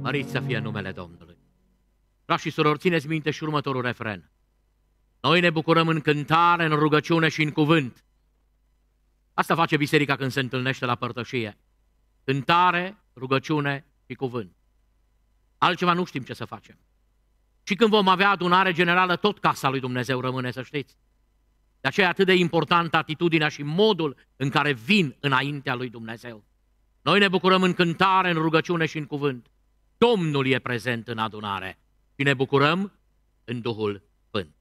Mărit să fie numele Domnului. Frați și surori, țineți minte și următorul refren. Noi ne bucurăm în cântare, în rugăciune și în cuvânt. Asta face biserica când se întâlnește la părtășie. Cântare, rugăciune și cuvânt. Altceva nu știm ce să facem. Și când vom avea adunare generală, tot casa lui Dumnezeu rămâne, să știți. De aceea e atât de importantă atitudinea și modul în care vin înaintea lui Dumnezeu. Noi ne bucurăm în cântare, în rugăciune și în cuvânt. Domnul e prezent în adunare și ne bucurăm în Duhul Sfânt.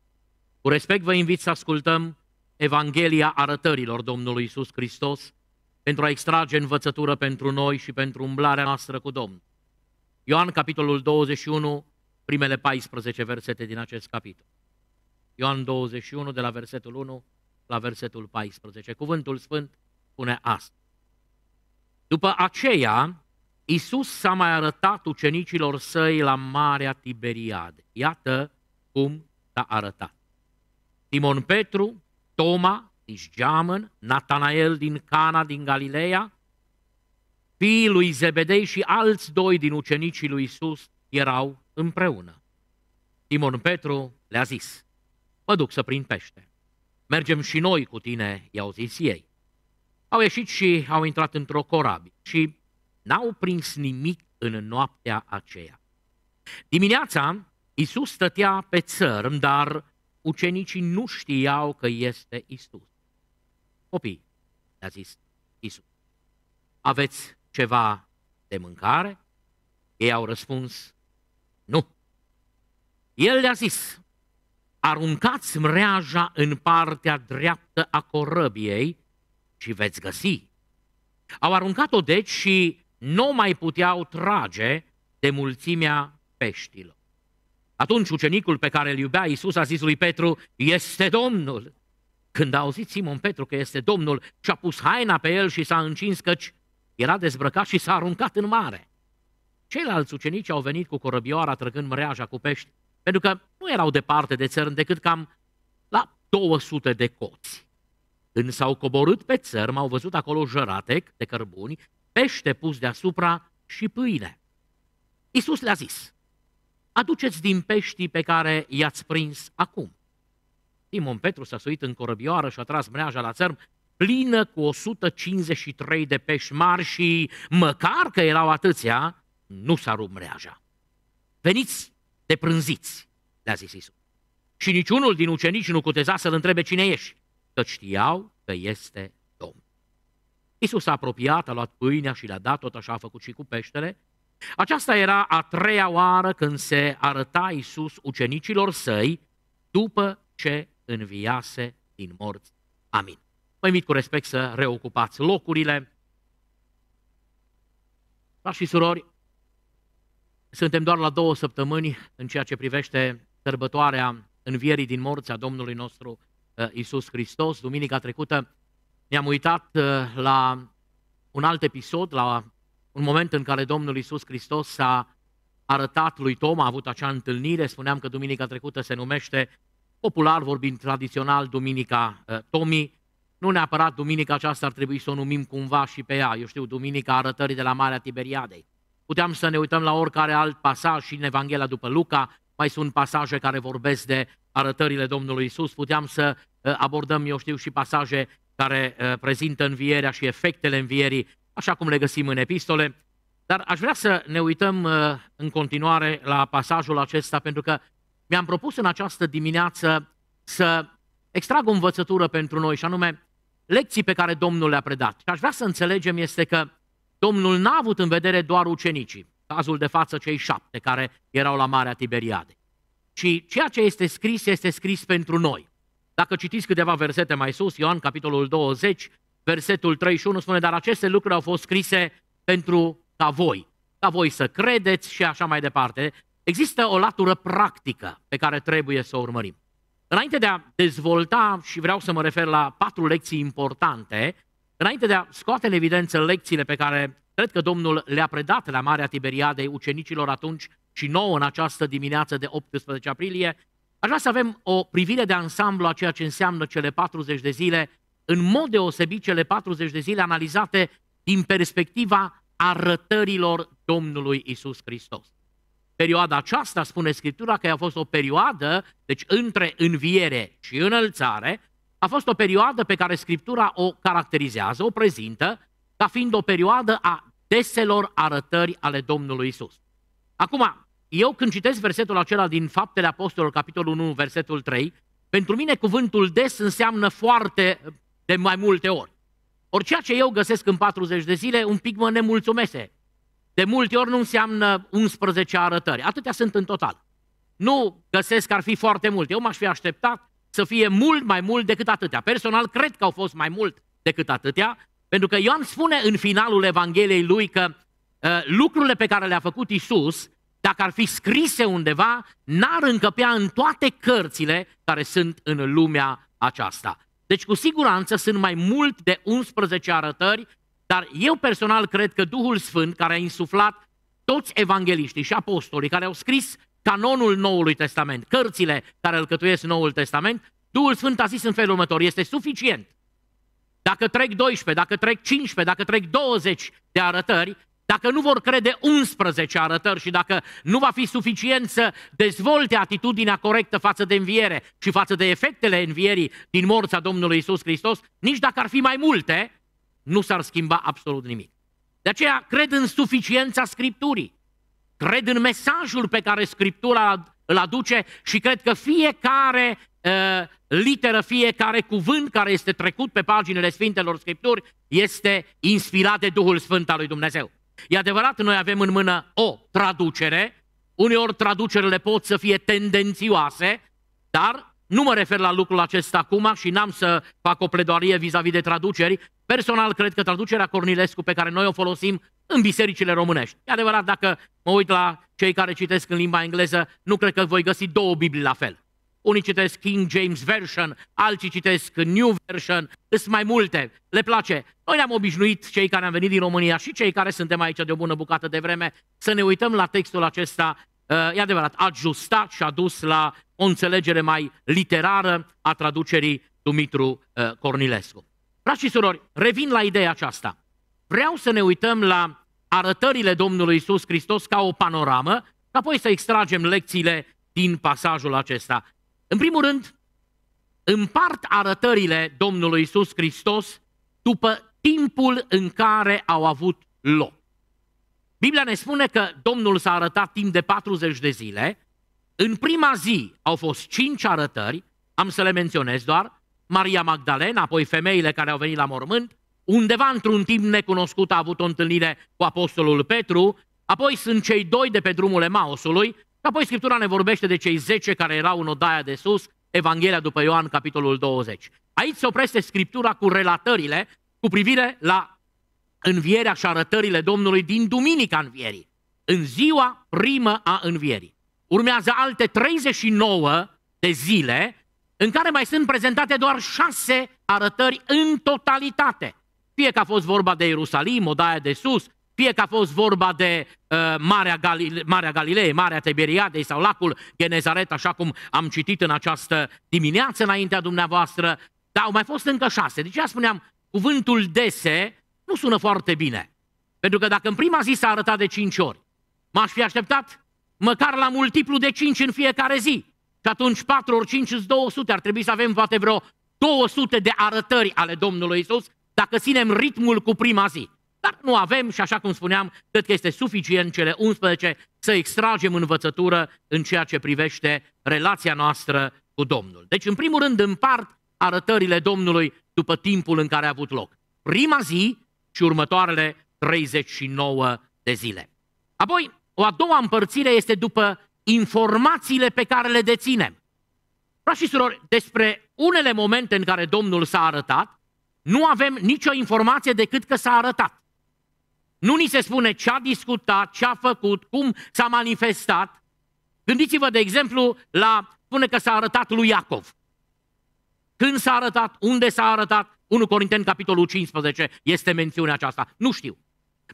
Cu respect vă invit să ascultăm Evanghelia arătărilor Domnului Isus Hristos pentru a extrage învățătură pentru noi și pentru umblarea noastră cu Domnul. Ioan, capitolul 21, primele 14 versete din acest capitol. Ioan 21, de la versetul 1 la versetul 14. Cuvântul Sfânt spune asta. După aceea, Iisus s-a mai arătat ucenicilor săi la Marea Tiberiade. Iată cum s-a arătat. Timon Petru, Toma Isgeamăn, Natanael din Cana din Galileea, fiii lui Zebedei și alți doi din ucenicii lui Isus erau împreună. Timon Petru le-a zis, mă duc să prind pește. Mergem și noi cu tine, i-au zis ei. Au ieșit și au intrat într-o corabie și N-au prins nimic în noaptea aceea. Dimineața, Isus stătea pe țărm, dar ucenicii nu știau că este Isus. Copii, le-a zis Isus, aveți ceva de mâncare? Ei au răspuns, nu. El le-a zis, aruncați mreaja în partea dreaptă a corăbiei și veți găsi. Au aruncat-o deci și nu mai puteau trage de mulțimea peștilor. Atunci ucenicul pe care îl iubea Iisus a zis lui Petru, este Domnul. Când a auzit Simon Petru că este Domnul, și-a pus haina pe el și s-a încins căci era dezbrăcat și s-a aruncat în mare. Ceilalți ucenici au venit cu corăbioara trăgând mreaja cu pești, pentru că nu erau departe de țărm decât cam la 200 de coți. Când s-au coborât pe țărm, au văzut acolo jăratec de cărbuni pește pus deasupra și pâine. Iisus le-a zis, aduceți din peștii pe care i-ați prins acum. Timon Petru s-a suit în corăbioară și a tras mreaja la țărm plină cu 153 de pești mari și, măcar că erau atâția, nu s-a rupt mreaja. Veniți de prânziți, le-a zis Isus. Și niciunul din ucenici nu cuteza să-l întrebe cine ești, că știau că este Isus s-a apropiat, a luat pâinea și le-a dat, tot așa a făcut și cu peștele. Aceasta era a treia oară când se arăta Isus ucenicilor săi după ce înviase din morți. Amin. Vă invit cu respect să reocupați locurile. Frați și surori, suntem doar la două săptămâni în ceea ce privește sărbătoarea învierii din morți a Domnului nostru uh, Isus Hristos. Duminica trecută ne-am uitat uh, la un alt episod, la un moment în care Domnul Isus Hristos s-a arătat lui Tom, a avut acea întâlnire, spuneam că duminica trecută se numește, popular vorbind tradițional, Duminica uh, Tomii, nu neapărat duminica aceasta ar trebui să o numim cumva și pe ea, eu știu, duminica arătării de la Marea Tiberiadei. Puteam să ne uităm la oricare alt pasaj și în Evanghelia după Luca, mai sunt pasaje care vorbesc de arătările Domnului Isus, puteam să uh, abordăm, eu știu, și pasaje care uh, prezintă învierea și efectele învierii, așa cum le găsim în epistole. Dar aș vrea să ne uităm uh, în continuare la pasajul acesta, pentru că mi-am propus în această dimineață să extrag o învățătură pentru noi, și anume lecții pe care Domnul le-a predat. Și aș vrea să înțelegem este că Domnul n-a avut în vedere doar ucenicii, cazul de față cei șapte care erau la Marea Tiberiade. Și ceea ce este scris este scris pentru noi. Dacă citiți câteva versete mai sus, Ioan, capitolul 20, versetul 31, spune, dar aceste lucruri au fost scrise pentru ca voi, ca voi să credeți și așa mai departe. Există o latură practică pe care trebuie să o urmărim. Înainte de a dezvolta, și vreau să mă refer la patru lecții importante, înainte de a scoate în evidență lecțiile pe care cred că Domnul le-a predat la Marea Tiberiadei ucenicilor atunci și nouă în această dimineață de 18 aprilie, Aș vrea să avem o privire de ansamblu a ceea ce înseamnă cele 40 de zile, în mod deosebit cele 40 de zile analizate din perspectiva arătărilor Domnului Isus Hristos. Perioada aceasta, spune Scriptura, că a fost o perioadă, deci între înviere și înălțare, a fost o perioadă pe care Scriptura o caracterizează, o prezintă, ca fiind o perioadă a deselor arătări ale Domnului Isus. Acum, eu când citesc versetul acela din Faptele Apostolilor, capitolul 1, versetul 3, pentru mine cuvântul des înseamnă foarte de mai multe ori. Ori ceea ce eu găsesc în 40 de zile, un pic mă nemulțumese. De multe ori nu înseamnă 11 arătări. Atâtea sunt în total. Nu găsesc că ar fi foarte mult. Eu m-aș fi așteptat să fie mult mai mult decât atâtea. Personal, cred că au fost mai mult decât atâtea, pentru că Ioan spune în finalul Evangheliei lui că uh, lucrurile pe care le-a făcut Isus dacă ar fi scrise undeva, n-ar încăpea în toate cărțile care sunt în lumea aceasta. Deci cu siguranță sunt mai mult de 11 arătări, dar eu personal cred că Duhul Sfânt, care a insuflat toți evangeliștii și apostolii care au scris canonul Noului Testament, cărțile care alcătuiesc Noul Testament, Duhul Sfânt a zis în felul următor, este suficient. Dacă trec 12, dacă trec 15, dacă trec 20 de arătări, dacă nu vor crede 11 arătări și dacă nu va fi suficient să dezvolte atitudinea corectă față de înviere și față de efectele învierii din morța Domnului Isus Hristos, nici dacă ar fi mai multe, nu s-ar schimba absolut nimic. De aceea cred în suficiența Scripturii, cred în mesajul pe care Scriptura îl aduce și cred că fiecare uh, literă, fiecare cuvânt care este trecut pe paginile Sfintelor Scripturi este inspirat de Duhul Sfânt al lui Dumnezeu. E adevărat, noi avem în mână o traducere, uneori traducerile pot să fie tendențioase, dar nu mă refer la lucrul acesta acum și n-am să fac o pledoarie vis-a-vis de traduceri. Personal, cred că traducerea Cornilescu pe care noi o folosim în bisericile românești. E adevărat, dacă mă uit la cei care citesc în limba engleză, nu cred că voi găsi două Biblii la fel unii citesc King James Version, alții citesc New Version, sunt mai multe, le place. Noi ne-am obișnuit, cei care am venit din România și cei care suntem aici de o bună bucată de vreme, să ne uităm la textul acesta, uh, e adevărat, ajustat și adus la o înțelegere mai literară a traducerii Dumitru uh, Cornilescu. Frați și surori, revin la ideea aceasta. Vreau să ne uităm la arătările Domnului Isus Hristos ca o panoramă, apoi să extragem lecțiile din pasajul acesta. În primul rând, împart arătările Domnului Isus Hristos după timpul în care au avut loc. Biblia ne spune că Domnul s-a arătat timp de 40 de zile. În prima zi au fost cinci arătări, am să le menționez doar, Maria Magdalena, apoi femeile care au venit la mormânt, undeva într-un timp necunoscut a avut o întâlnire cu Apostolul Petru, apoi sunt cei doi de pe drumul Emausului, Apoi Scriptura ne vorbește de cei 10 care erau în odaia de sus, Evanghelia după Ioan, capitolul 20. Aici se oprește Scriptura cu relatările cu privire la învierea și arătările Domnului din Duminica învierii, în ziua primă a învierii. Urmează alte 39 de zile în care mai sunt prezentate doar șase arătări în totalitate. Fie că a fost vorba de Ierusalim, odaia de sus, fie că a fost vorba de uh, Marea, Galile- Marea Galilei, Marea Tiberiadei sau lacul Genezaret, așa cum am citit în această dimineață înaintea dumneavoastră, dar au mai fost încă șase. Deci, spuneam, cuvântul dese nu sună foarte bine. Pentru că dacă în prima zi s-a arătat de cinci ori, m-aș fi așteptat măcar la multiplu de cinci în fiecare zi. Și atunci 4 ori 5 sunt 200, ar trebui să avem poate vreo 200 de arătări ale Domnului Isus dacă ținem ritmul cu prima zi. Dar nu avem și așa cum spuneam, cred că este suficient cele 11 să extragem învățătură în ceea ce privește relația noastră cu Domnul. Deci, în primul rând, împart arătările Domnului după timpul în care a avut loc. Prima zi și următoarele 39 de zile. Apoi, o a doua împărțire este după informațiile pe care le deținem. Frați și surori, despre unele momente în care Domnul s-a arătat, nu avem nicio informație decât că s-a arătat. Nu ni se spune ce a discutat, ce a făcut, cum s-a manifestat. Gândiți-vă, de exemplu, la, spune că s-a arătat lui Iacov. Când s-a arătat, unde s-a arătat, 1 Corinteni, capitolul 15, este mențiunea aceasta. Nu știu.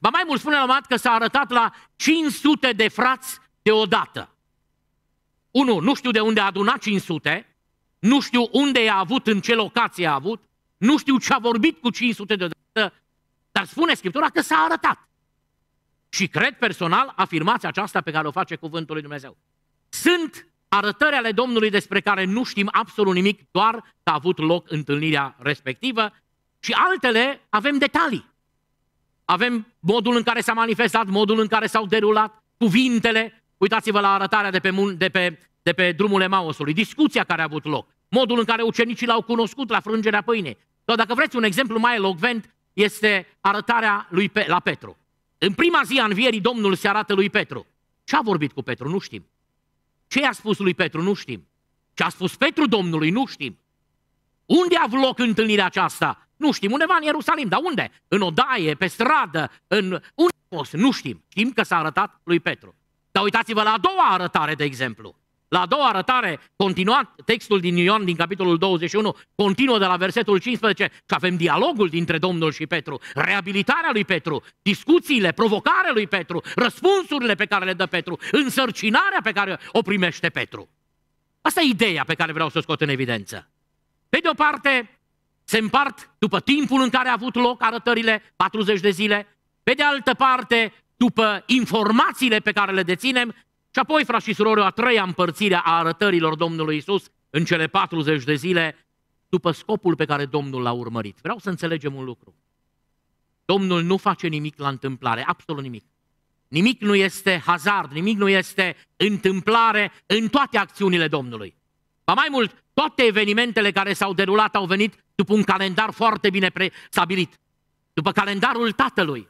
Ba mai mult spune la un că s-a arătat la 500 de frați deodată. Unu, nu știu de unde a adunat 500, nu știu unde i-a avut, în ce locație a avut, nu știu ce a vorbit cu 500 deodată, dar spune Scriptura că s-a arătat. Și cred personal afirmația aceasta pe care o face Cuvântul lui Dumnezeu. Sunt arătări ale Domnului despre care nu știm absolut nimic, doar că a avut loc întâlnirea respectivă și altele avem detalii. Avem modul în care s-a manifestat, modul în care s-au derulat, cuvintele. Uitați-vă la arătarea de pe, mun- de pe, de pe drumul Emausului, discuția care a avut loc, modul în care ucenicii l-au cunoscut la frângerea pâinei. Sau dacă vreți un exemplu mai elocvent, este arătarea lui Pe- la Petru. În prima zi a învierii Domnul se arată lui Petru. Ce a vorbit cu Petru? Nu știm. Ce i-a spus lui Petru? Nu știm. Ce a spus Petru Domnului? Nu știm. Unde a avut loc întâlnirea aceasta? Nu știm. Undeva în Ierusalim. Dar unde? În odaie, pe stradă, în... Unde a fost? Nu știm. Știm că s-a arătat lui Petru. Dar uitați-vă la a doua arătare, de exemplu. La a doua arătare, continuat textul din Ioan din capitolul 21, continuă de la versetul 15, că avem dialogul dintre Domnul și Petru, reabilitarea lui Petru, discuțiile, provocarea lui Petru, răspunsurile pe care le dă Petru, însărcinarea pe care o primește Petru. Asta e ideea pe care vreau să o scot în evidență. Pe de o parte, se împart după timpul în care a avut loc arătările, 40 de zile, pe de altă parte, după informațiile pe care le deținem și apoi, frați și surori, a treia împărțire a arătărilor Domnului Isus în cele 40 de zile, după scopul pe care Domnul l-a urmărit. Vreau să înțelegem un lucru. Domnul nu face nimic la întâmplare, absolut nimic. Nimic nu este hazard, nimic nu este întâmplare în toate acțiunile Domnului. Ba mai mult, toate evenimentele care s-au derulat au venit după un calendar foarte bine stabilit, după calendarul Tatălui.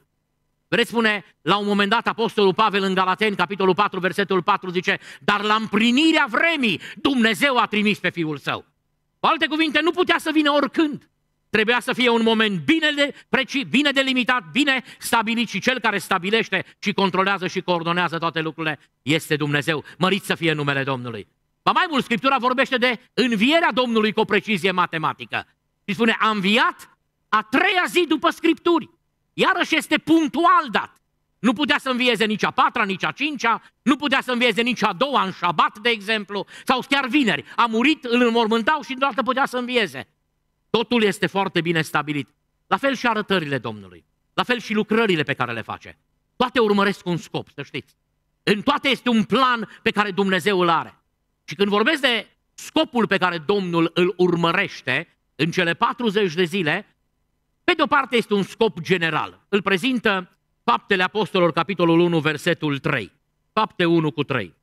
Vreți spune la un moment dat Apostolul Pavel în Galateni, capitolul 4, versetul 4, zice Dar la împlinirea vremii Dumnezeu a trimis pe Fiul Său. Cu alte cuvinte, nu putea să vină oricând. Trebuia să fie un moment bine, de, preci, bine delimitat, bine stabilit și cel care stabilește și controlează și coordonează toate lucrurile este Dumnezeu. Mărit să fie numele Domnului. Ba mai mult, Scriptura vorbește de învierea Domnului cu o precizie matematică. Și spune, a înviat a treia zi după Scripturi. Iarăși este punctual dat. Nu putea să învieze nici a patra, nici a cincea, nu putea să învieze nici a doua în șabat, de exemplu, sau chiar vineri. A murit, îl înmormântau și deodată putea să învieze. Totul este foarte bine stabilit. La fel și arătările Domnului. La fel și lucrările pe care le face. Toate urmăresc un scop, să știți. În toate este un plan pe care Dumnezeu îl are. Și când vorbesc de scopul pe care Domnul îl urmărește în cele 40 de zile, pe de o parte este un scop general. Îl prezintă Faptele Apostolilor, capitolul 1, versetul 3. Fapte 1 cu 3.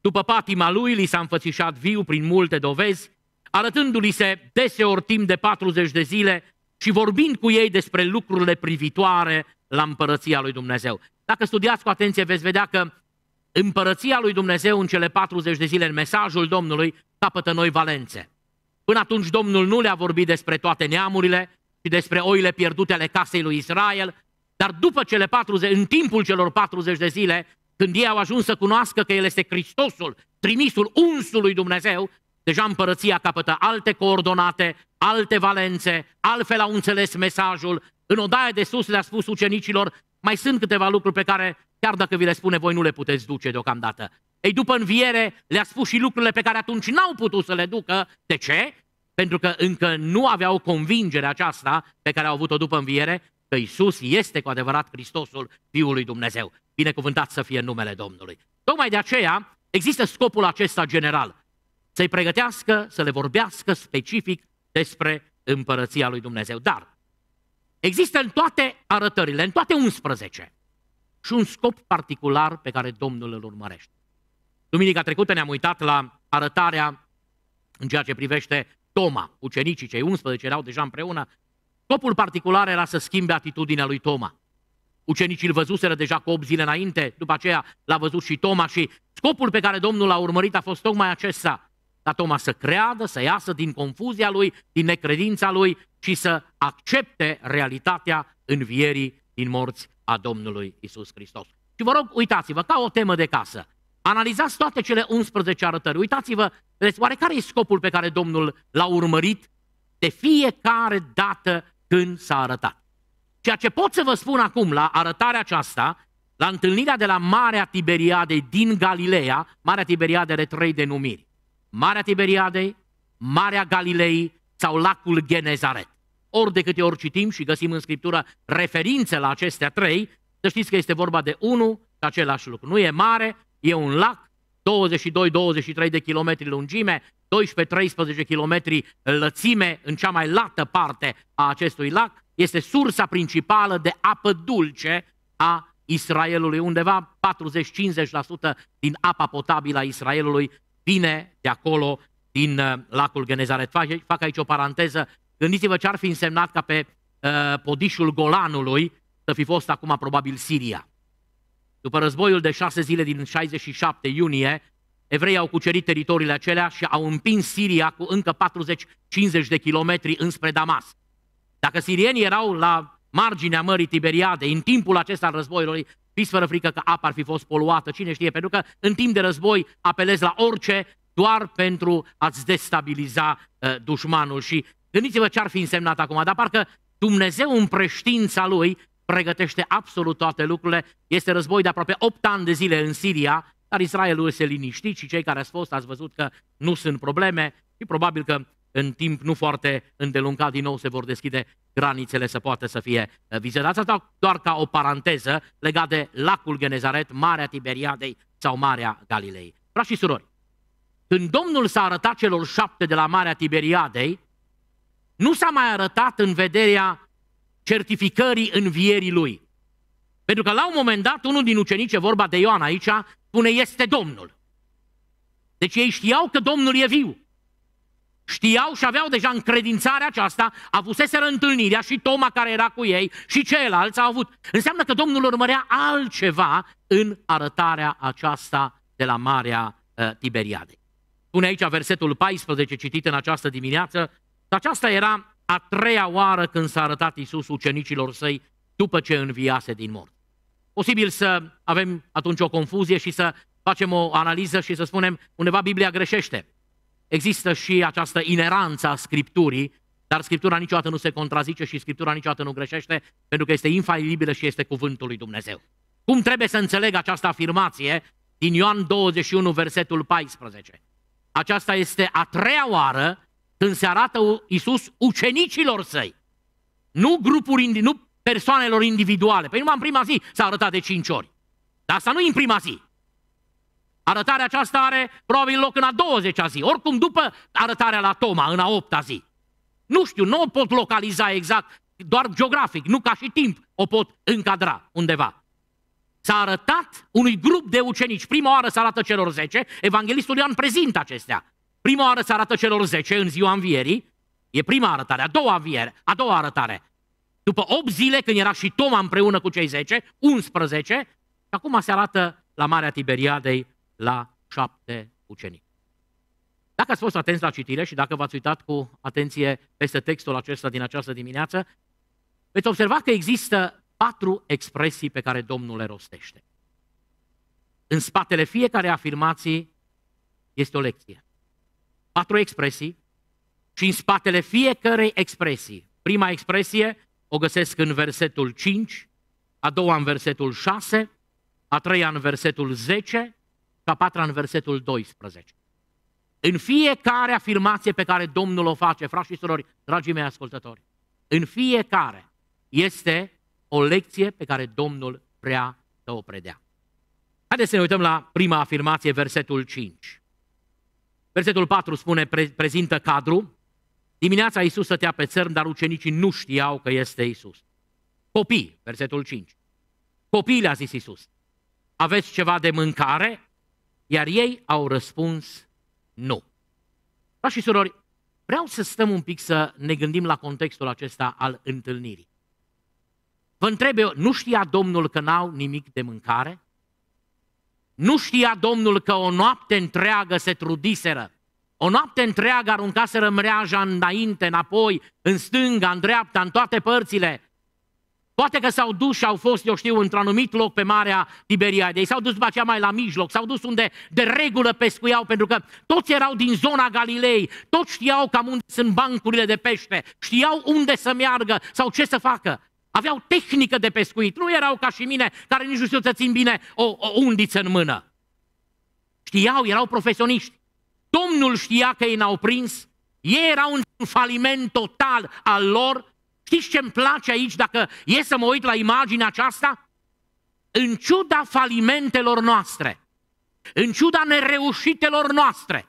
După patima lui, li s-a înfățișat viu prin multe dovezi, arătându-li se deseori timp de 40 de zile și vorbind cu ei despre lucrurile privitoare la împărăția lui Dumnezeu. Dacă studiați cu atenție, veți vedea că împărăția lui Dumnezeu în cele 40 de zile, în mesajul Domnului, capătă noi valențe. Până atunci Domnul nu le-a vorbit despre toate neamurile, și despre oile pierdute ale casei lui Israel, dar după cele 40, în timpul celor 40 de zile, când ei au ajuns să cunoască că El este Hristosul, trimisul unsului Dumnezeu, deja împărăția capătă alte coordonate, alte valențe, altfel au înțeles mesajul. În odaia de sus le-a spus ucenicilor, mai sunt câteva lucruri pe care, chiar dacă vi le spune, voi nu le puteți duce deocamdată. Ei, după înviere, le-a spus și lucrurile pe care atunci n-au putut să le ducă. De ce? pentru că încă nu aveau convingerea aceasta pe care au avut-o după înviere, că Isus este cu adevărat Hristosul Fiul lui Dumnezeu. Binecuvântat să fie numele Domnului. Tocmai de aceea există scopul acesta general, să-i pregătească, să le vorbească specific despre împărăția lui Dumnezeu. Dar există în toate arătările, în toate 11, și un scop particular pe care Domnul îl urmărește. Duminica trecută ne-am uitat la arătarea în ceea ce privește Toma, ucenicii cei 11 erau deja împreună, scopul particular era să schimbe atitudinea lui Toma. Ucenicii îl văzuseră deja cu 8 zile înainte, după aceea l-a văzut și Toma și scopul pe care Domnul l-a urmărit a fost tocmai acesta, ca Toma să creadă, să iasă din confuzia lui, din necredința lui și să accepte realitatea învierii din morți a Domnului Isus Hristos. Și vă rog, uitați-vă, ca o temă de casă, Analizați toate cele 11 arătări. Uitați-vă, oare care e scopul pe care Domnul l-a urmărit de fiecare dată când s-a arătat? Ceea ce pot să vă spun acum la arătarea aceasta, la întâlnirea de la Marea Tiberiade din Galileea, Marea Tiberiade are trei denumiri. Marea Tiberiadei, Marea Galilei sau lacul Genezaret. Ori de câte ori citim și găsim în Scriptură referințe la acestea trei, să știți că este vorba de unul și același lucru. Nu e mare, E un lac, 22-23 de kilometri lungime, 12-13 km lățime în cea mai lată parte a acestui lac, este sursa principală de apă dulce a Israelului. Undeva 40-50% din apa potabilă a Israelului vine de acolo, din uh, lacul Genezaret. Fac aici o paranteză. Gândiți-vă ce ar fi însemnat ca pe uh, podișul Golanului să fi fost acum probabil Siria. După războiul de șase zile din 67 iunie, evreii au cucerit teritoriile acelea și au împins Siria cu încă 40-50 de kilometri înspre Damas. Dacă sirienii erau la marginea mării Tiberiade, în timpul acesta al războiului, fiți fără frică că apa ar fi fost poluată, cine știe, pentru că în timp de război apelez la orice doar pentru a-ți destabiliza uh, dușmanul. Și gândiți-vă ce ar fi însemnat acum, dar parcă Dumnezeu în preștiința Lui pregătește absolut toate lucrurile. Este război de aproape 8 ani de zile în Siria, dar Israelul este liniștit și cei care ați fost ați văzut că nu sunt probleme și probabil că în timp nu foarte îndelungat din nou se vor deschide granițele să poată să fie uh, vizitați. Asta doar ca o paranteză legată de lacul Genezaret, Marea Tiberiadei sau Marea Galilei. Frați și surori, când Domnul s-a arătat celor șapte de la Marea Tiberiadei, nu s-a mai arătat în vederea certificării învierii lui. Pentru că la un moment dat, unul din ucenici, vorba de Ioan aici, spune, este Domnul. Deci ei știau că Domnul e viu. Știau și aveau deja încredințarea aceasta, avuseseră întâlnirea și Toma care era cu ei și ceilalți au avut. Înseamnă că Domnul urmărea altceva în arătarea aceasta de la Marea uh, Tiberiade. Pune aici versetul 14 citit în această dimineață, aceasta era a treia oară când s-a arătat Iisus ucenicilor săi după ce înviase din mort. Posibil să avem atunci o confuzie și să facem o analiză și să spunem undeva Biblia greșește. Există și această ineranță a Scripturii, dar Scriptura niciodată nu se contrazice și Scriptura niciodată nu greșește, pentru că este infailibilă și este cuvântul lui Dumnezeu. Cum trebuie să înțeleg această afirmație din Ioan 21, versetul 14? Aceasta este a treia oară când se arată Iisus ucenicilor săi, nu grupuri, nu persoanelor individuale. Păi numai în prima zi s-a arătat de cinci ori. Dar asta nu în prima zi. Arătarea aceasta are probabil loc în a 20-a zi, oricum după arătarea la Toma, în a 8 zi. Nu știu, nu o pot localiza exact, doar geografic, nu ca și timp o pot încadra undeva. S-a arătat unui grup de ucenici. Prima oară se arată celor 10, evanghelistul Ioan prezintă acestea. Prima oară se arată celor 10 în ziua învierii, e prima arătare, a doua, înviere, a doua arătare. După 8 zile, când era și Toma împreună cu cei 10, 11, și acum se arată la Marea Tiberiadei la 7 ucenici. Dacă ați fost atenți la citire și dacă v-ați uitat cu atenție peste textul acesta din această dimineață, veți observa că există patru expresii pe care Domnul le rostește. În spatele fiecare afirmații este o lecție patru expresii și în spatele fiecărei expresii. Prima expresie o găsesc în versetul 5, a doua în versetul 6, a treia în versetul 10 și a patra în versetul 12. În fiecare afirmație pe care Domnul o face, frați și surori, dragii mei ascultători, în fiecare este o lecție pe care Domnul vrea să o predea. Haideți să ne uităm la prima afirmație, versetul 5. Versetul 4 spune, pre- prezintă cadru. Dimineața Iisus stătea pe țărm, dar ucenicii nu știau că este Iisus. Copii, versetul 5. Copiii le-a zis Iisus, aveți ceva de mâncare? Iar ei au răspuns, nu. Frați și surori, vreau să stăm un pic să ne gândim la contextul acesta al întâlnirii. Vă întreb eu, nu știa Domnul că n-au nimic de mâncare? Nu știa Domnul că o noapte întreagă se trudiseră. O noapte întreagă aruncaseră mreaja înainte, înapoi, în stânga, în dreapta, în toate părțile. Poate că s-au dus și au fost, eu știu, într-un anumit loc pe Marea Tiberiadei, s-au dus după aceea mai la mijloc, s-au dus unde de regulă pescuiau, pentru că toți erau din zona Galilei, toți știau cam unde sunt bancurile de pește, știau unde să meargă sau ce să facă. Aveau tehnică de pescuit, nu erau ca și mine, care nici nu știu să țin bine o, o undiță în mână. Știau, erau profesioniști. Domnul știa că ei n-au prins, ei erau un faliment total al lor. Știți ce îmi place aici dacă e să mă uit la imaginea aceasta? În ciuda falimentelor noastre, în ciuda nereușitelor noastre,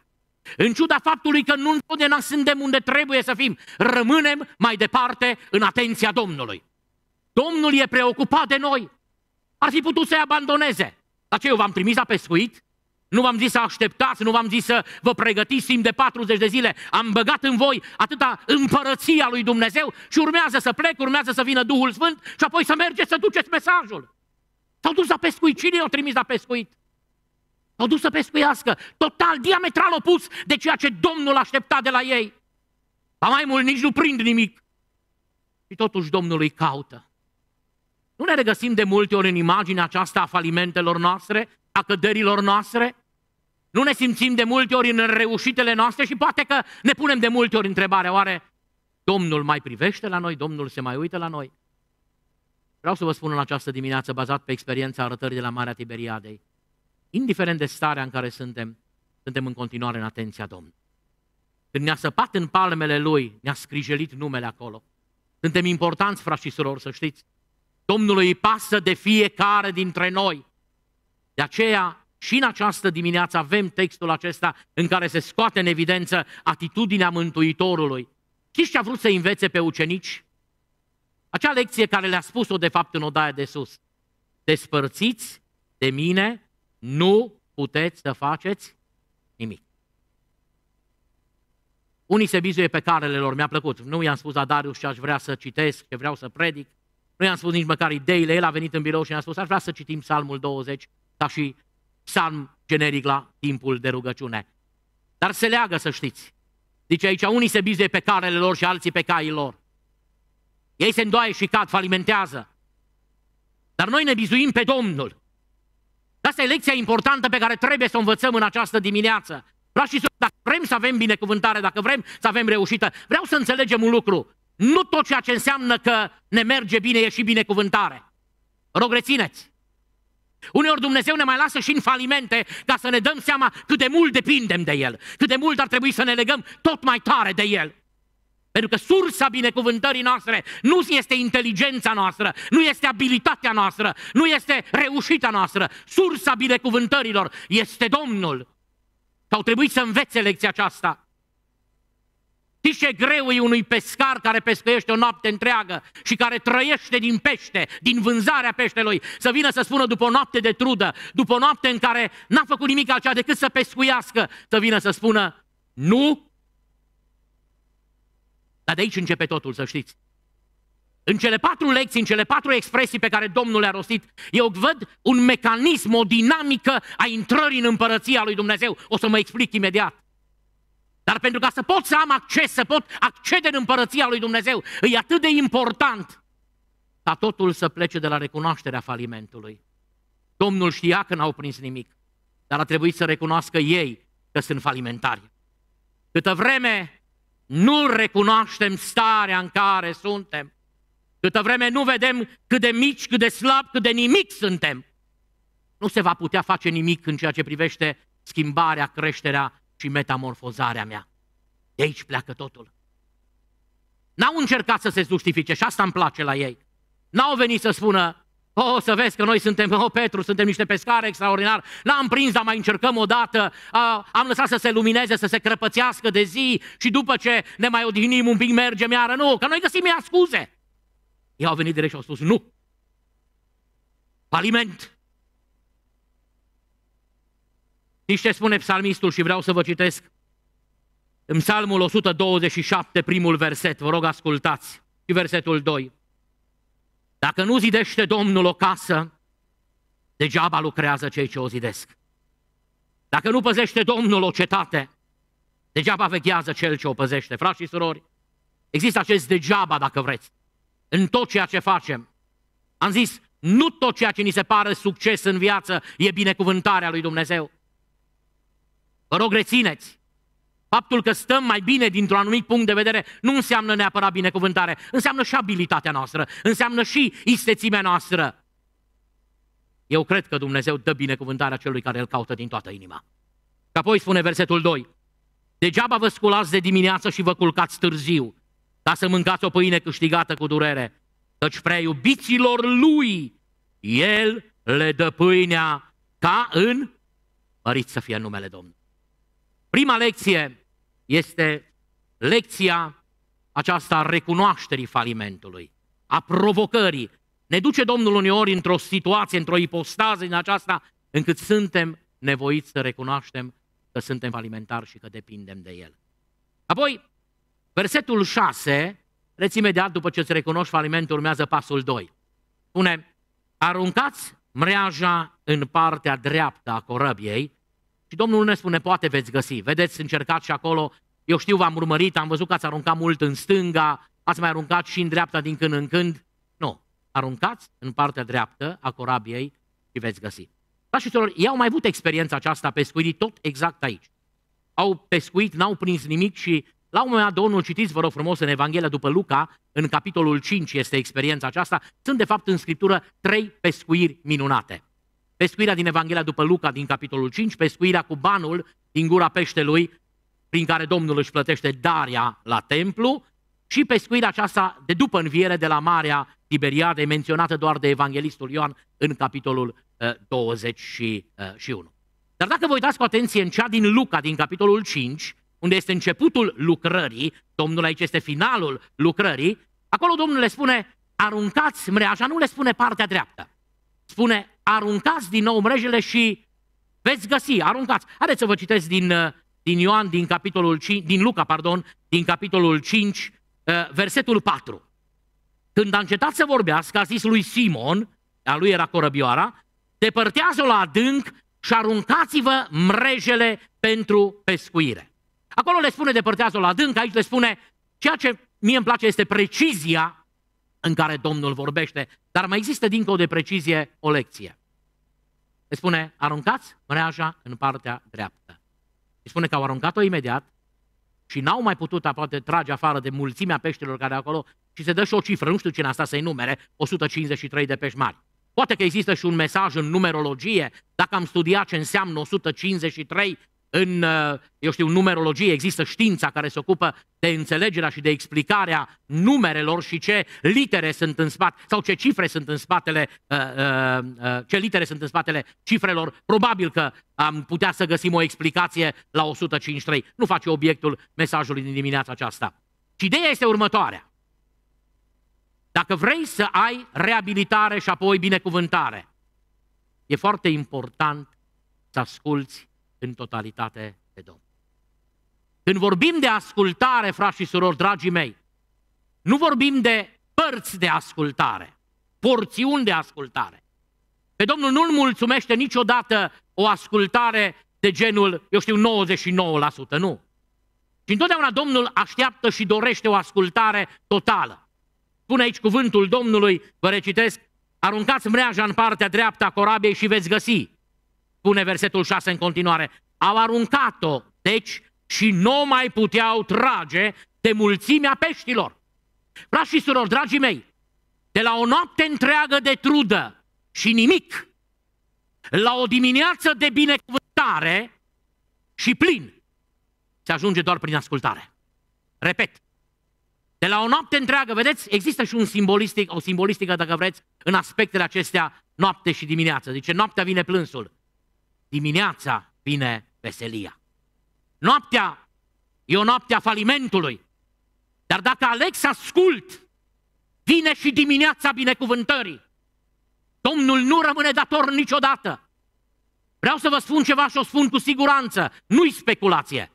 în ciuda faptului că nu întotdeauna suntem unde trebuie să fim, rămânem mai departe în atenția Domnului. Domnul e preocupat de noi. Ar fi putut să-i abandoneze. Dar ce, eu v-am trimis la pescuit? Nu v-am zis să așteptați, nu v-am zis să vă pregătiți timp de 40 de zile. Am băgat în voi atâta împărăția lui Dumnezeu și urmează să plec, urmează să vină Duhul Sfânt și apoi să mergeți să duceți mesajul. S-au dus la pescuit. Cine i-a trimis la pescuit? S-au dus să pescuiască. Total, diametral opus de ceea ce Domnul aștepta de la ei. Ba mai mult, nici nu prind nimic. Și totuși Domnul îi caută. Nu ne regăsim de multe ori în imaginea aceasta a falimentelor noastre, a căderilor noastre? Nu ne simțim de multe ori în reușitele noastre și poate că ne punem de multe ori întrebarea, oare Domnul mai privește la noi, Domnul se mai uită la noi? Vreau să vă spun în această dimineață, bazat pe experiența arătării de la Marea Tiberiadei, indiferent de starea în care suntem, suntem în continuare în atenția Domnului. Când ne-a săpat în palmele Lui, ne-a scrijelit numele acolo. Suntem importanți, frați și surori, să știți. Domnului îi pasă de fiecare dintre noi. De aceea, și în această dimineață avem textul acesta în care se scoate în evidență atitudinea Mântuitorului. Știți ce a vrut să învețe pe ucenici? Acea lecție care le-a spus-o de fapt în odaia de sus. Despărțiți de mine, nu puteți să faceți nimic. Unii se bizuie pe carele lor, mi-a plăcut. Nu i-am spus la Darius ce aș vrea să citesc, ce vreau să predic. Nu i-am spus nici măcar ideile, el a venit în birou și mi-a spus, aș vrea să citim psalmul 20, ca și psalm generic la timpul de rugăciune. Dar se leagă, să știți. Zice aici, unii se bizuie pe carele lor și alții pe caii lor. Ei se îndoaie și cad, falimentează. Dar noi ne bizuim pe Domnul. Asta e lecția importantă pe care trebuie să o învățăm în această dimineață. Frați și dacă vrem să avem binecuvântare, dacă vrem să avem reușită, vreau să înțelegem un lucru. Nu tot ceea ce înseamnă că ne merge bine e și binecuvântare. Rog, rețineți! Uneori Dumnezeu ne mai lasă și în falimente ca să ne dăm seama cât de mult depindem de El, cât de mult ar trebui să ne legăm tot mai tare de El. Pentru că sursa binecuvântării noastre nu este inteligența noastră, nu este abilitatea noastră, nu este reușita noastră. Sursa binecuvântărilor este Domnul. Că au trebuit să învețe lecția aceasta. Știți ce greu e unui pescar care pescuiește o noapte întreagă și care trăiește din pește, din vânzarea peștelui, să vină să spună după o noapte de trudă, după o noapte în care n-a făcut nimic altceva decât să pescuiască, să vină să spună nu? Dar de aici începe totul, să știți. În cele patru lecții, în cele patru expresii pe care Domnul le-a rostit, eu văd un mecanism, o dinamică a intrării în împărăția lui Dumnezeu. O să mă explic imediat. Dar pentru ca să pot să am acces, să pot accede în împărăția lui Dumnezeu, e atât de important ca totul să plece de la recunoașterea falimentului. Domnul știa că n-au prins nimic, dar a trebuit să recunoască ei că sunt falimentari. Câtă vreme nu recunoaștem starea în care suntem, câtă vreme nu vedem cât de mici, cât de slab, cât de nimic suntem, nu se va putea face nimic în ceea ce privește schimbarea, creșterea și metamorfozarea mea. De aici pleacă totul. N-au încercat să se justifice și asta îmi place la ei. N-au venit să spună, o, oh, să vezi că noi suntem, o, oh, Petru, suntem niște pescari extraordinari, l-am prins, dar mai încercăm o dată, uh, am lăsat să se lumineze, să se crăpățească de zi și după ce ne mai odihnim un pic, mergem iară, nu, că noi găsim ea scuze. Ei au venit direct și au spus, nu, faliment, Știți ce spune psalmistul și vreau să vă citesc? În psalmul 127, primul verset, vă rog ascultați, și versetul 2. Dacă nu zidește Domnul o casă, degeaba lucrează cei ce o zidesc. Dacă nu păzește Domnul o cetate, degeaba vechează cel ce o păzește. Frați și surori, există acest degeaba, dacă vreți, în tot ceea ce facem. Am zis, nu tot ceea ce ni se pare succes în viață e binecuvântarea lui Dumnezeu. Vă rog, rețineți! Faptul că stăm mai bine dintr-un anumit punct de vedere nu înseamnă neapărat binecuvântare, înseamnă și abilitatea noastră, înseamnă și istețimea noastră. Eu cred că Dumnezeu dă binecuvântarea celui care îl caută din toată inima. Și apoi spune versetul 2, Degeaba vă sculați de dimineață și vă culcați târziu, ca să mâncați o pâine câștigată cu durere, căci prea iubiților lui El le dă pâinea ca în mărit să fie numele Domnului. Prima lecție este lecția aceasta a recunoașterii falimentului, a provocării. Ne duce Domnul uneori într-o situație, într-o ipostază din aceasta, încât suntem nevoiți să recunoaștem că suntem falimentari și că depindem de El. Apoi, versetul 6, reți imediat după ce îți recunoști falimentul, urmează pasul 2. Spune, aruncați mreaja în partea dreaptă a corăbiei și Domnul ne spune, poate veți găsi. Vedeți, încercați și acolo. Eu știu, v-am urmărit, am văzut că ați aruncat mult în stânga, ați mai aruncat și în dreapta din când în când. Nu. Aruncați în partea dreaptă a corabiei și veți găsi. Da, și ei au mai avut experiența aceasta pescuirii tot exact aici. Au pescuit, n-au prins nimic și la un moment dat, Domnul, citiți, vă rog frumos, în Evanghelia după Luca, în capitolul 5 este experiența aceasta, sunt de fapt în Scriptură trei pescuiri minunate. Pescuirea din Evanghelia după Luca, din capitolul 5, pescuirea cu banul din gura peștelui, prin care Domnul își plătește daria la templu, și pescuirea aceasta de după înviere de la Marea Tiberiade, menționată doar de Evanghelistul Ioan în capitolul 21. Eh, eh, Dar dacă vă uitați cu atenție în cea din Luca, din capitolul 5, unde este începutul lucrării, Domnul aici este finalul lucrării, acolo Domnul le spune, aruncați mreaja, nu le spune partea dreaptă, spune aruncați din nou mrejele și veți găsi, aruncați. Haideți să vă citesc din, uh, din Ioan, din capitolul 5, din Luca, pardon, din capitolul 5, uh, versetul 4. Când a încetat să vorbească, a zis lui Simon, a lui era corăbioara, depărtează-o la adânc și aruncați-vă mrejele pentru pescuire. Acolo le spune depărtează-o la adânc, aici le spune ceea ce mie îmi place este precizia în care Domnul vorbește. Dar mai există dincolo de precizie o lecție. Îi spune, aruncați mreaja în partea dreaptă. Îi spune că au aruncat-o imediat și n-au mai putut a poate trage afară de mulțimea peștilor care acolo și se dă și o cifră, nu știu cine asta să-i numere, 153 de pești mari. Poate că există și un mesaj în numerologie, dacă am studiat ce înseamnă 153 în, uh, eu știu, numerologie, există știința care se ocupă de înțelegerea și de explicarea numerelor și ce litere sunt în spate, sau ce cifre sunt în spatele, uh, uh, ce litere sunt în spatele cifrelor. Probabil că am putea să găsim o explicație la 153. Nu face obiectul mesajului din dimineața aceasta. Și ideea este următoarea. Dacă vrei să ai reabilitare și apoi binecuvântare, e foarte important să asculți în totalitate pe Domnul. Când vorbim de ascultare, frați și surori, dragii mei, nu vorbim de părți de ascultare, porțiuni de ascultare. Pe Domnul nu-l mulțumește niciodată o ascultare de genul, eu știu, 99%, nu. Și întotdeauna Domnul așteaptă și dorește o ascultare totală. Spune aici cuvântul Domnului, vă recitesc, aruncați mreaja în partea dreaptă a corabiei și veți găsi spune versetul 6 în continuare. Au aruncat-o, deci, și nu mai puteau trage de mulțimea peștilor. Frați și surori, dragii mei, de la o noapte întreagă de trudă și nimic, la o dimineață de binecuvântare și plin, se ajunge doar prin ascultare. Repet, de la o noapte întreagă, vedeți, există și un simbolistic, o simbolistică, dacă vreți, în aspectele acestea, noapte și dimineață. Zice, noaptea vine plânsul, dimineața vine veselia. Noaptea e o noapte a falimentului, dar dacă aleg să ascult, vine și dimineața binecuvântării. Domnul nu rămâne dator niciodată. Vreau să vă spun ceva și o spun cu siguranță, nu-i speculație.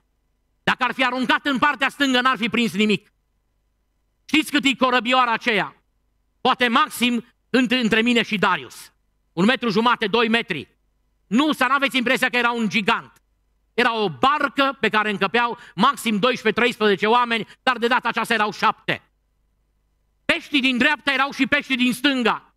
Dacă ar fi aruncat în partea stângă, n-ar fi prins nimic. Știți cât e corăbioara aceea? Poate maxim între, mine și Darius. Un metru jumate, doi metri. Nu, să nu aveți impresia că era un gigant. Era o barcă pe care încăpeau maxim 12-13 oameni, dar de data aceasta erau șapte. Peștii din dreapta erau și peștii din stânga.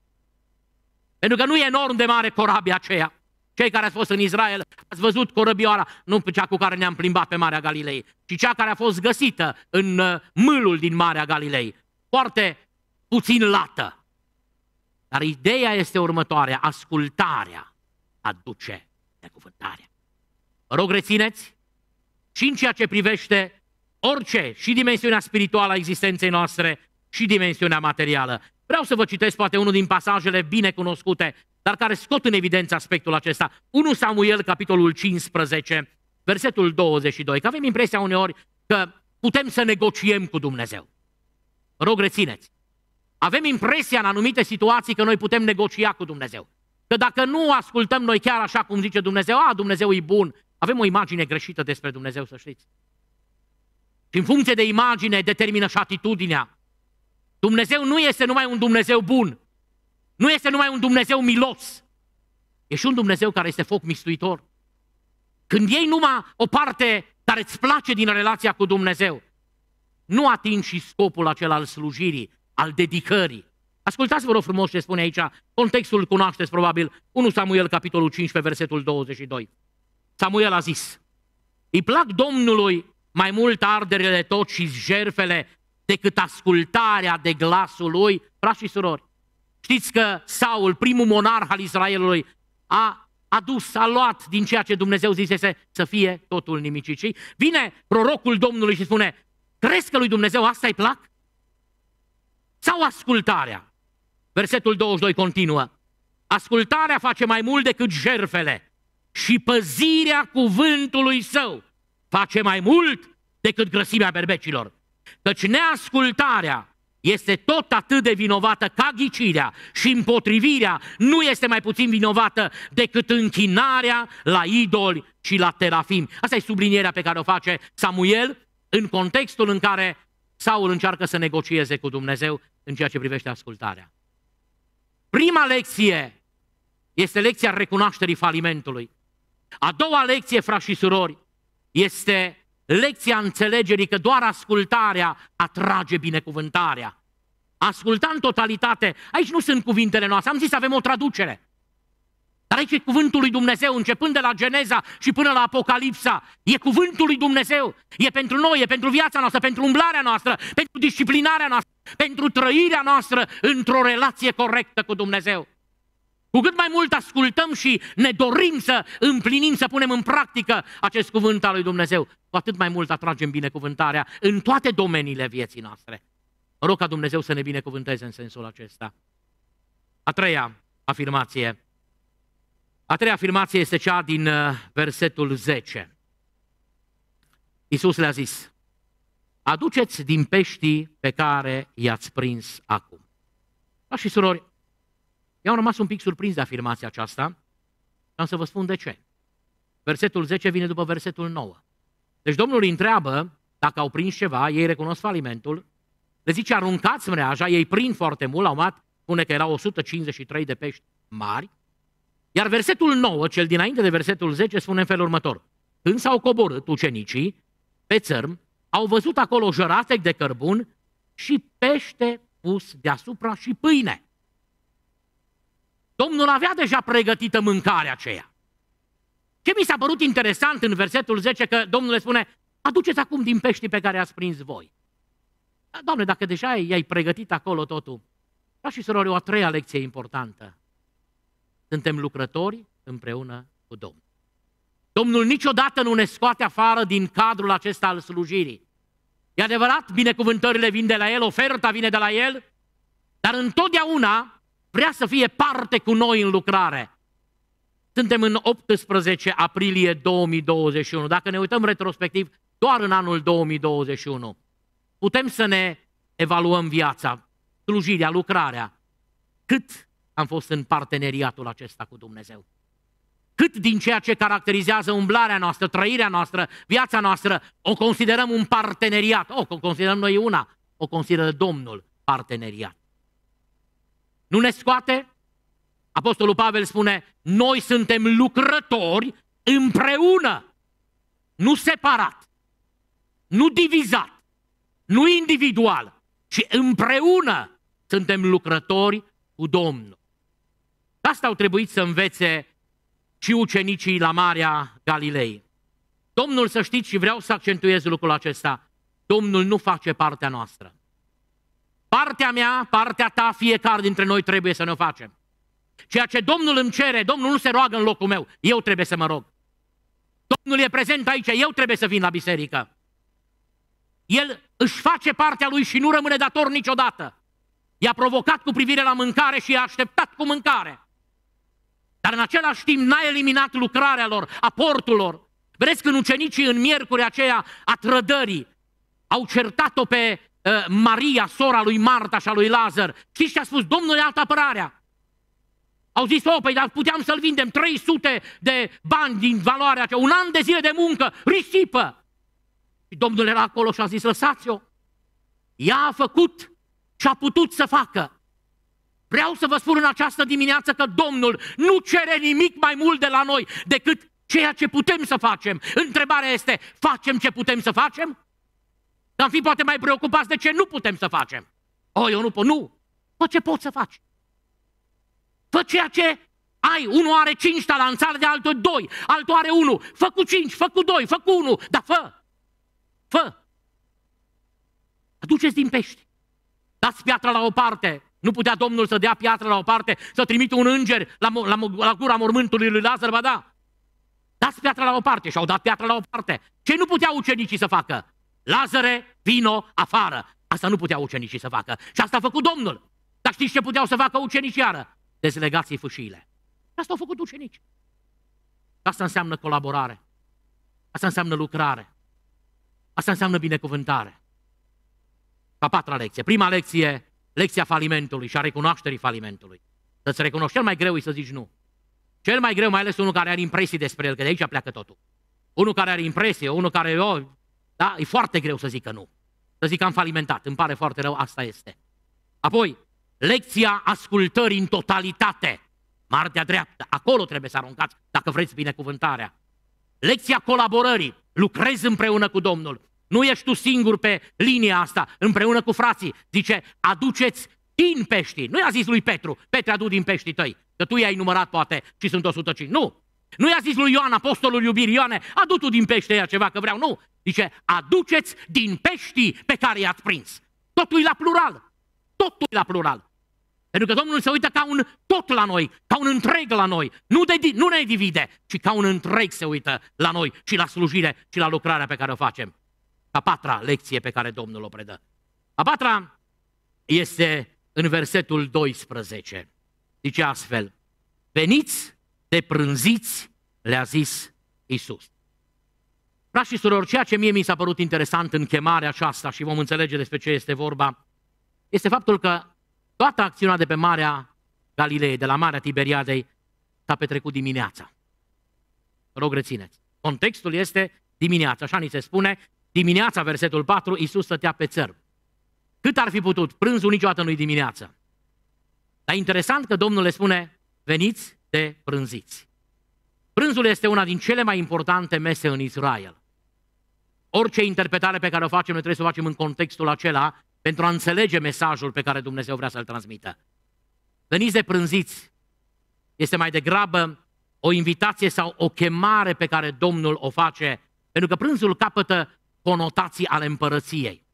Pentru că nu e enorm de mare corabia aceea. Cei care ați fost în Israel, ați văzut corăbioara, nu cea cu care ne-am plimbat pe Marea Galilei, ci cea care a fost găsită în uh, mâlul din Marea Galilei. Foarte puțin lată. Dar ideea este următoarea, ascultarea aduce binecuvântarea. Vă rog, rețineți și în ceea ce privește orice, și dimensiunea spirituală a existenței noastre, și dimensiunea materială. Vreau să vă citesc poate unul din pasajele bine cunoscute, dar care scot în evidență aspectul acesta. 1 Samuel, capitolul 15, versetul 22, că avem impresia uneori că putem să negociem cu Dumnezeu. Rog, rețineți. Avem impresia în anumite situații că noi putem negocia cu Dumnezeu. Că dacă nu ascultăm noi chiar așa cum zice Dumnezeu, a, ah, Dumnezeu e bun, avem o imagine greșită despre Dumnezeu, să știți. Și în funcție de imagine determină și atitudinea. Dumnezeu nu este numai un Dumnezeu bun, nu este numai un Dumnezeu milos, e și un Dumnezeu care este foc mistuitor. Când iei numai o parte care îți place din relația cu Dumnezeu, nu atingi și scopul acela al slujirii, al dedicării, Ascultați, vă rog frumos, ce spune aici. Contextul cunoașteți, probabil. 1 Samuel, capitolul 15, versetul 22. Samuel a zis, îi plac Domnului mai mult arderele tot și jerfele decât ascultarea de glasul lui, frați și surori. Știți că Saul, primul monarh al Israelului, a adus, a luat din ceea ce Dumnezeu zisese să fie totul nimicit. vine prorocul Domnului și spune, crezi că lui Dumnezeu asta îi plac? Sau ascultarea? Versetul 22 continuă. Ascultarea face mai mult decât jerfele și păzirea cuvântului său face mai mult decât grăsimea berbecilor. Căci neascultarea este tot atât de vinovată ca ghicirea și împotrivirea nu este mai puțin vinovată decât închinarea la idoli și la terafim. Asta e sublinierea pe care o face Samuel în contextul în care Saul încearcă să negocieze cu Dumnezeu în ceea ce privește ascultarea. Prima lecție este lecția recunoașterii falimentului. A doua lecție, frați și surori, este lecția înțelegerii că doar ascultarea atrage binecuvântarea. Asculta în totalitate. Aici nu sunt cuvintele noastre, am zis să avem o traducere. Dar aici e cuvântul lui Dumnezeu, începând de la Geneza și până la Apocalipsa. E cuvântul lui Dumnezeu. E pentru noi, e pentru viața noastră, pentru umblarea noastră, pentru disciplinarea noastră, pentru trăirea noastră într-o relație corectă cu Dumnezeu. Cu cât mai mult ascultăm și ne dorim să împlinim, să punem în practică acest cuvânt al lui Dumnezeu, cu atât mai mult atragem binecuvântarea în toate domeniile vieții noastre. Mă rog ca Dumnezeu să ne binecuvânteze în sensul acesta. A treia afirmație. A treia afirmație este cea din uh, versetul 10. Iisus le-a zis, aduceți din peștii pe care i-ați prins acum. Da și surori, eu am rămas un pic surprins de afirmația aceasta și am să vă spun de ce. Versetul 10 vine după versetul 9. Deci Domnul îi întreabă dacă au prins ceva, ei recunosc falimentul, le zice aruncați mreaja, ei prind foarte mult, au mat, spune că erau 153 de pești mari, iar versetul 9, cel dinainte de versetul 10, spune în felul următor. Când s-au coborât ucenicii pe țărm, au văzut acolo jăratec de cărbun și pește pus deasupra și pâine. Domnul avea deja pregătită mâncarea aceea. Ce mi s-a părut interesant în versetul 10 că Domnul le spune, aduceți acum din peștii pe care ați prins voi. Doamne, dacă deja i-ai pregătit acolo totul, Frați și sorori, o a treia lecție importantă. Suntem lucrători împreună cu Domnul. Domnul niciodată nu ne scoate afară din cadrul acesta al slujirii. E adevărat, binecuvântările vin de la El, oferta vine de la El, dar întotdeauna vrea să fie parte cu noi în lucrare. Suntem în 18 aprilie 2021. Dacă ne uităm retrospectiv, doar în anul 2021 putem să ne evaluăm viața, slujirea, lucrarea. Cât am fost în parteneriatul acesta cu Dumnezeu? cât din ceea ce caracterizează umblarea noastră, trăirea noastră, viața noastră, o considerăm un parteneriat. O, o considerăm noi una, o consideră Domnul parteneriat. Nu ne scoate? Apostolul Pavel spune, noi suntem lucrători împreună, nu separat, nu divizat, nu individual, ci împreună suntem lucrători cu Domnul. Asta au trebuit să învețe și ucenicii la Marea Galilei. Domnul, să știți, și vreau să accentuez lucrul acesta, Domnul nu face partea noastră. Partea mea, partea ta, fiecare dintre noi trebuie să ne o facem. Ceea ce Domnul îmi cere, Domnul nu se roagă în locul meu, eu trebuie să mă rog. Domnul e prezent aici, eu trebuie să vin la biserică. El își face partea lui și nu rămâne dator niciodată. I-a provocat cu privire la mâncare și i-a așteptat cu mâncare. Dar în același timp n-a eliminat lucrarea lor, aportul lor. Vedeți când ucenicii în miercuri aceea a trădării au certat-o pe uh, Maria, sora lui Marta și a lui Lazar. Știți ce a spus? Domnul e altă apărarea. Au zis, o, păi, dar puteam să-l vindem 300 de bani din valoarea aceea, un an de zile de muncă, risipă. Și Domnul era acolo și a zis, lăsați-o. Ea a făcut ce a putut să facă. Vreau să vă spun în această dimineață că Domnul nu cere nimic mai mult de la noi decât ceea ce putem să facem. Întrebarea este, facem ce putem să facem? Dar am fi poate mai preocupați de ce nu putem să facem. O, eu nu pot, nu. Fă ce poți să faci. Fă ceea ce ai. Unul are cinci talanți, de altul doi, altul are unul. Fă cu cinci, fă cu doi, fă cu unul, dar fă. Fă. Aduceți din pești. Dați piatra la o parte, nu putea Domnul să dea piatra la o parte, să trimite un înger la, la, la gura mormântului lui Lazar, ba da. Dați piatra la o parte și au dat piatra la o parte. Ce nu puteau ucenicii să facă? Lazare, vino, afară. Asta nu puteau ucenicii să facă. Și asta a făcut Domnul. Dar știți ce puteau să facă ucenicii iară? Dezlegați fâșiile. Și asta au făcut ucenici. Asta înseamnă colaborare. Asta înseamnă lucrare. Asta înseamnă binecuvântare. A patra lecție. Prima lecție, lecția falimentului și a recunoașterii falimentului. Să-ți recunoști cel mai greu e să zici nu. Cel mai greu, mai ales unul care are impresii despre el, că de aici pleacă totul. Unul care are impresie, unul care, oh, da, e foarte greu să zică nu. Să zic că am falimentat, îmi pare foarte rău, asta este. Apoi, lecția ascultării în totalitate. Martea dreaptă, acolo trebuie să aruncați, dacă vreți binecuvântarea. Lecția colaborării, lucrez împreună cu Domnul. Nu ești tu singur pe linia asta, împreună cu frații. Zice, aduceți din peștii. Nu i-a zis lui Petru, Petre, adu din peștii tăi, că tu i-ai numărat poate și sunt 105. Nu! Nu i-a zis lui Ioan, apostolul iubirii Ioane, adu tu din pește ea ceva, că vreau. Nu! Zice, aduceți din peștii pe care i-ați prins. Totul e la plural. Totul e la plural. Pentru că Domnul se uită ca un tot la noi, ca un întreg la noi. Nu, de, nu ne divide, ci ca un întreg se uită la noi și la slujire și la lucrarea pe care o facem. A patra lecție pe care Domnul o predă. A patra este în versetul 12. Zice astfel, veniți de prânziți, le-a zis Isus. Frați și surori, ceea ce mie mi s-a părut interesant în chemarea aceasta și vom înțelege despre ce este vorba, este faptul că toată acțiunea de pe Marea Galilei, de la Marea Tiberiadei, s-a petrecut dimineața. Rog, rețineți. Contextul este dimineața, așa ni se spune, Dimineața, versetul 4, Iisus stătea pe țărm. Cât ar fi putut? Prânzul niciodată nu-i dimineață. Dar interesant că Domnul le spune, veniți de prânziți. Prânzul este una din cele mai importante mese în Israel. Orice interpretare pe care o facem, noi trebuie să o facem în contextul acela pentru a înțelege mesajul pe care Dumnezeu vrea să-l transmită. Veniți de prânziți este mai degrabă o invitație sau o chemare pe care Domnul o face, pentru că prânzul capătă conotații ale împărăției.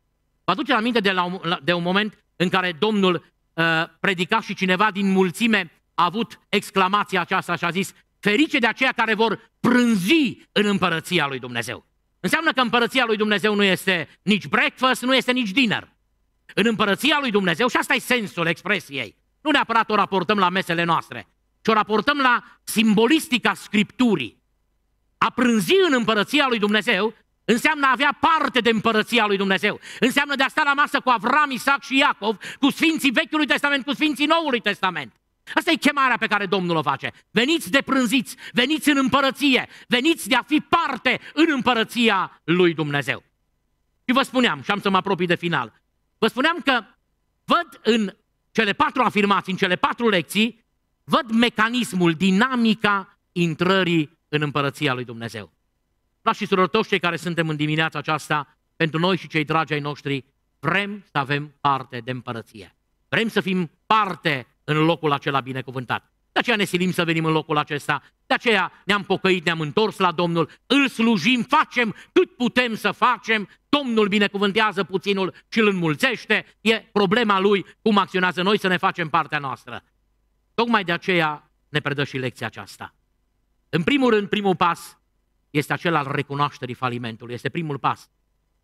Vă aduce aminte de, la, de un moment în care Domnul uh, predica și cineva din mulțime a avut exclamația aceasta și a zis ferice de aceia care vor prânzi în împărăția lui Dumnezeu. Înseamnă că împărăția lui Dumnezeu nu este nici breakfast, nu este nici dinner. În împărăția lui Dumnezeu, și asta e sensul expresiei, nu neapărat o raportăm la mesele noastre, ci o raportăm la simbolistica Scripturii. A prânzi în împărăția lui Dumnezeu Înseamnă a avea parte de împărăția lui Dumnezeu. Înseamnă de a sta la masă cu Avram, Isaac și Iacov, cu Sfinții Vechiului Testament, cu Sfinții Noului Testament. Asta e chemarea pe care Domnul o face. Veniți de prânziți, veniți în împărăție, veniți de a fi parte în împărăția lui Dumnezeu. Și vă spuneam, și am să mă apropii de final, vă spuneam că văd în cele patru afirmații, în cele patru lecții, văd mecanismul, dinamica intrării în împărăția lui Dumnezeu. Frați și surori, toți cei care suntem în dimineața aceasta, pentru noi și cei dragi ai noștri, vrem să avem parte de împărăție. Vrem să fim parte în locul acela binecuvântat. De aceea ne silim să venim în locul acesta, de aceea ne-am pocăit, ne-am întors la Domnul, îl slujim, facem cât putem să facem, Domnul binecuvântează puținul și îl înmulțește, e problema lui cum acționează noi să ne facem partea noastră. Tocmai de aceea ne predă și lecția aceasta. În primul rând, primul pas, este acela al recunoașterii falimentului, este primul pas.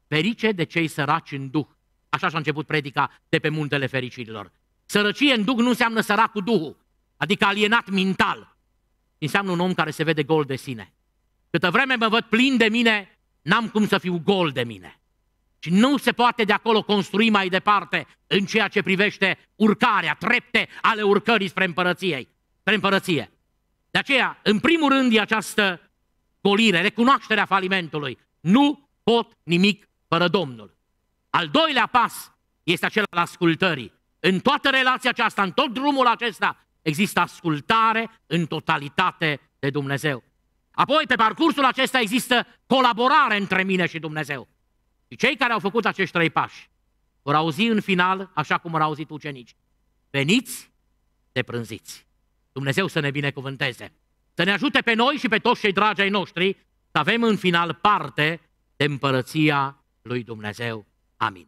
Ferice de cei săraci în duh. Așa și-a început predica de pe muntele fericirilor. Sărăcie în duh nu înseamnă sărac cu duhul, adică alienat mental. Înseamnă un om care se vede gol de sine. Câtă vreme mă văd plin de mine, n-am cum să fiu gol de mine. Și nu se poate de acolo construi mai departe în ceea ce privește urcarea, trepte ale urcării spre împărăției, spre împărăție. De aceea, în primul rând, e această golire, recunoașterea falimentului. Nu pot nimic fără Domnul. Al doilea pas este acela al ascultării. În toată relația aceasta, în tot drumul acesta, există ascultare în totalitate de Dumnezeu. Apoi, pe parcursul acesta există colaborare între mine și Dumnezeu. Și cei care au făcut acești trei pași vor auzi în final, așa cum au auzit ucenici, veniți de prânziți. Dumnezeu să ne binecuvânteze să ne ajute pe noi și pe toți cei dragi ai noștri să avem în final parte de împărăția lui Dumnezeu. Amin.